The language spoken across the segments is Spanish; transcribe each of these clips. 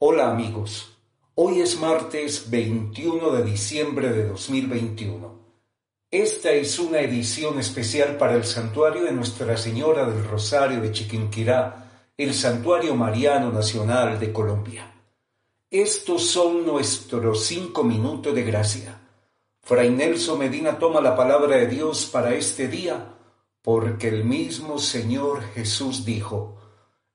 Hola amigos, hoy es martes 21 de diciembre de 2021. Esta es una edición especial para el santuario de Nuestra Señora del Rosario de Chiquinquirá, el Santuario Mariano Nacional de Colombia. Estos son nuestros cinco minutos de gracia. Fray Nelson Medina toma la palabra de Dios para este día, porque el mismo Señor Jesús dijo,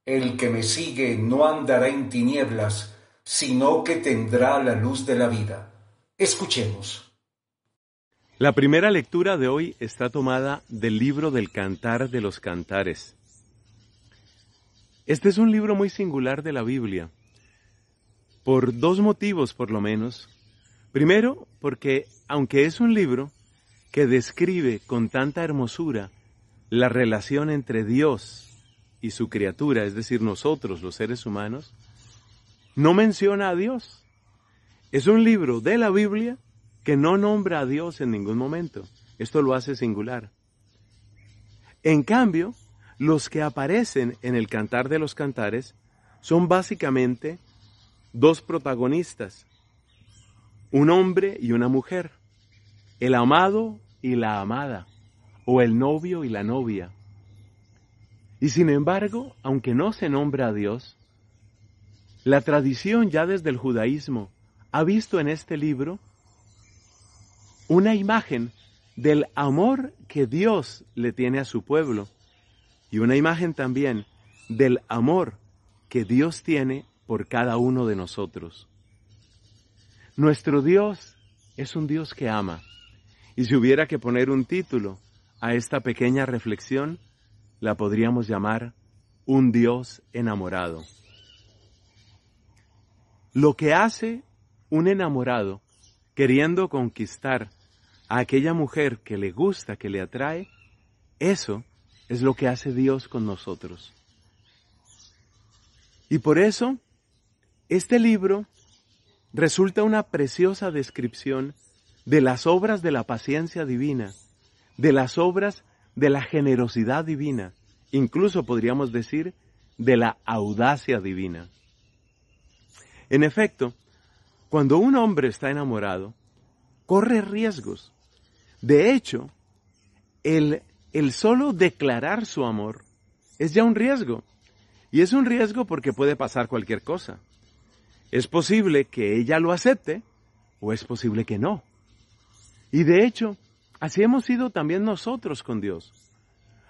el que me sigue no andará en tinieblas, sino que tendrá la luz de la vida. Escuchemos. La primera lectura de hoy está tomada del libro del Cantar de los Cantares. Este es un libro muy singular de la Biblia, por dos motivos por lo menos. Primero, porque aunque es un libro que describe con tanta hermosura la relación entre Dios y su criatura, es decir, nosotros los seres humanos, no menciona a Dios. Es un libro de la Biblia que no nombra a Dios en ningún momento. Esto lo hace singular. En cambio, los que aparecen en el Cantar de los Cantares son básicamente dos protagonistas, un hombre y una mujer, el amado y la amada, o el novio y la novia, y sin embargo, aunque no se nombra a Dios, la tradición ya desde el judaísmo ha visto en este libro una imagen del amor que Dios le tiene a su pueblo y una imagen también del amor que Dios tiene por cada uno de nosotros. Nuestro Dios es un Dios que ama. Y si hubiera que poner un título a esta pequeña reflexión, la podríamos llamar un Dios enamorado. Lo que hace un enamorado queriendo conquistar a aquella mujer que le gusta, que le atrae, eso es lo que hace Dios con nosotros. Y por eso, este libro resulta una preciosa descripción de las obras de la paciencia divina, de las obras de la generosidad divina, incluso podríamos decir de la audacia divina. En efecto, cuando un hombre está enamorado, corre riesgos. De hecho, el, el solo declarar su amor es ya un riesgo. Y es un riesgo porque puede pasar cualquier cosa. Es posible que ella lo acepte o es posible que no. Y de hecho, Así hemos sido también nosotros con Dios.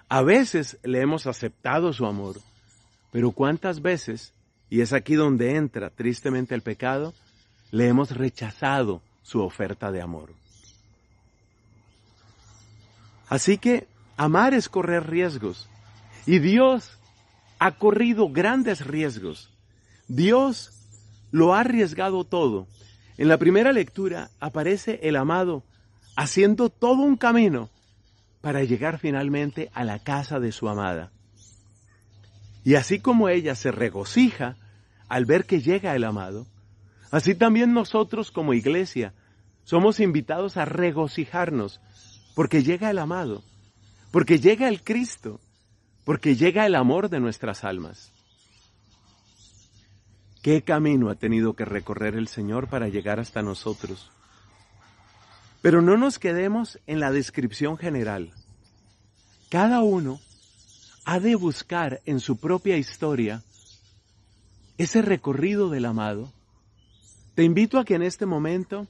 A veces le hemos aceptado su amor, pero cuántas veces, y es aquí donde entra tristemente el pecado, le hemos rechazado su oferta de amor. Así que amar es correr riesgos, y Dios ha corrido grandes riesgos. Dios lo ha arriesgado todo. En la primera lectura aparece el amado haciendo todo un camino para llegar finalmente a la casa de su amada. Y así como ella se regocija al ver que llega el amado, así también nosotros como iglesia somos invitados a regocijarnos porque llega el amado, porque llega el Cristo, porque llega el amor de nuestras almas. ¿Qué camino ha tenido que recorrer el Señor para llegar hasta nosotros? Pero no nos quedemos en la descripción general. Cada uno ha de buscar en su propia historia ese recorrido del amado. Te invito a que en este momento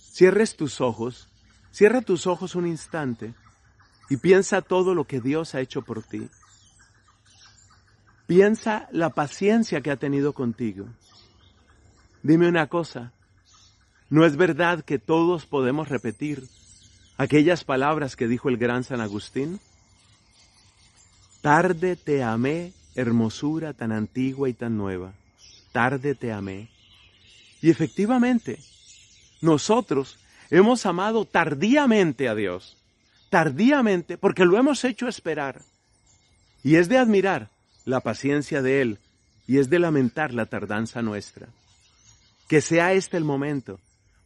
cierres tus ojos, cierra tus ojos un instante y piensa todo lo que Dios ha hecho por ti. Piensa la paciencia que ha tenido contigo. Dime una cosa, no es verdad que todos podemos repetir aquellas palabras que dijo el gran San Agustín. Tarde te amé, hermosura tan antigua y tan nueva. Tarde te amé. Y efectivamente, nosotros hemos amado tardíamente a Dios. Tardíamente porque lo hemos hecho esperar. Y es de admirar la paciencia de Él y es de lamentar la tardanza nuestra. Que sea este el momento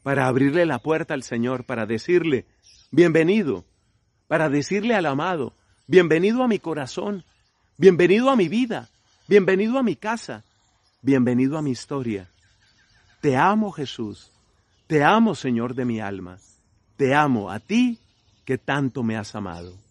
para abrirle la puerta al Señor, para decirle, bienvenido, para decirle al amado, bienvenido a mi corazón, bienvenido a mi vida, bienvenido a mi casa, bienvenido a mi historia. Te amo Jesús, te amo Señor de mi alma, te amo a ti que tanto me has amado.